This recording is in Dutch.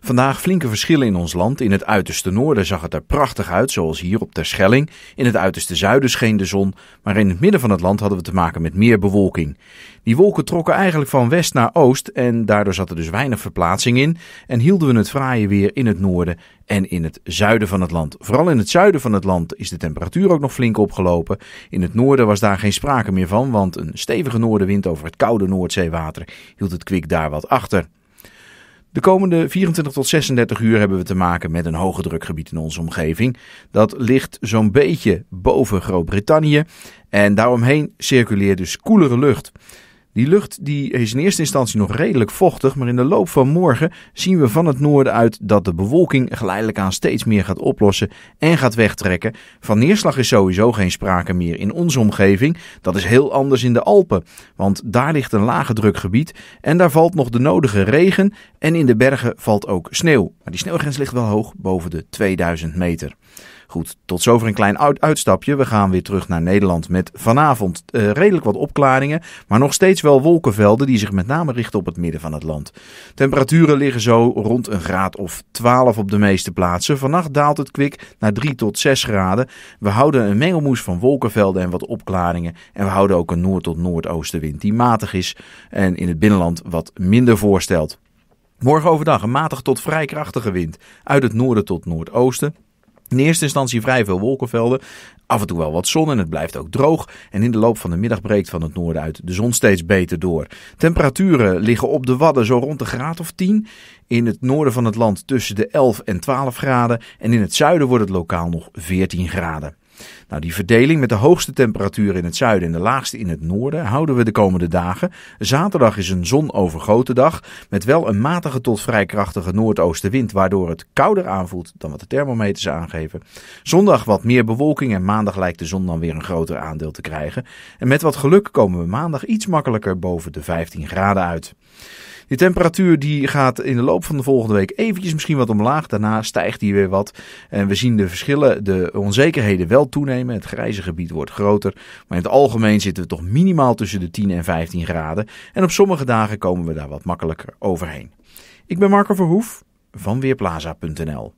Vandaag flinke verschillen in ons land. In het uiterste noorden zag het er prachtig uit, zoals hier op Terschelling. In het uiterste zuiden scheen de zon, maar in het midden van het land hadden we te maken met meer bewolking. Die wolken trokken eigenlijk van west naar oost en daardoor zat er dus weinig verplaatsing in en hielden we het fraaie weer in het noorden en in het zuiden van het land. Vooral in het zuiden van het land is de temperatuur ook nog flink opgelopen. In het noorden was daar geen sprake meer van, want een stevige noordenwind over het koude Noordzeewater hield het kwik daar wat achter. De komende 24 tot 36 uur hebben we te maken met een hoge drukgebied in onze omgeving. Dat ligt zo'n beetje boven Groot-Brittannië. En daaromheen circuleert dus koelere lucht. Die lucht die is in eerste instantie nog redelijk vochtig, maar in de loop van morgen zien we van het noorden uit dat de bewolking geleidelijk aan steeds meer gaat oplossen en gaat wegtrekken. Van neerslag is sowieso geen sprake meer in onze omgeving. Dat is heel anders in de Alpen, want daar ligt een lage drukgebied en daar valt nog de nodige regen en in de bergen valt ook sneeuw. Maar die sneeuwgrens ligt wel hoog boven de 2000 meter. Goed, tot zover een klein uit uitstapje. We gaan weer terug naar Nederland met vanavond eh, redelijk wat opklaringen, maar nog steeds wel wolkenvelden die zich met name richten op het midden van het land. Temperaturen liggen zo rond een graad of 12 op de meeste plaatsen. Vannacht daalt het kwik naar 3 tot 6 graden. We houden een mengelmoes van wolkenvelden en wat opklaringen en we houden ook een noord tot noordoostenwind die matig is en in het binnenland wat minder voorstelt. Morgen overdag een matig tot vrij krachtige wind uit het noorden tot noordoosten. In eerste instantie vrij veel wolkenvelden, af en toe wel wat zon en het blijft ook droog. En in de loop van de middag breekt van het noorden uit de zon steeds beter door. Temperaturen liggen op de Wadden zo rond de graad of 10. In het noorden van het land tussen de 11 en 12 graden. En in het zuiden wordt het lokaal nog 14 graden. Nou, die verdeling met de hoogste temperaturen in het zuiden en de laagste in het noorden houden we de komende dagen. Zaterdag is een zonovergoten dag met wel een matige tot vrij krachtige noordoostenwind, waardoor het kouder aanvoelt dan wat de thermometers aangeven. Zondag wat meer bewolking en maandag lijkt de zon dan weer een groter aandeel te krijgen. En met wat geluk komen we maandag iets makkelijker boven de 15 graden uit. Die temperatuur die gaat in de loop van de volgende week eventjes misschien wat omlaag. Daarna stijgt die weer wat. En we zien de verschillen, de onzekerheden wel toenemen. Het grijze gebied wordt groter. Maar in het algemeen zitten we toch minimaal tussen de 10 en 15 graden. En op sommige dagen komen we daar wat makkelijker overheen. Ik ben Marco Verhoef van Weerplaza.nl.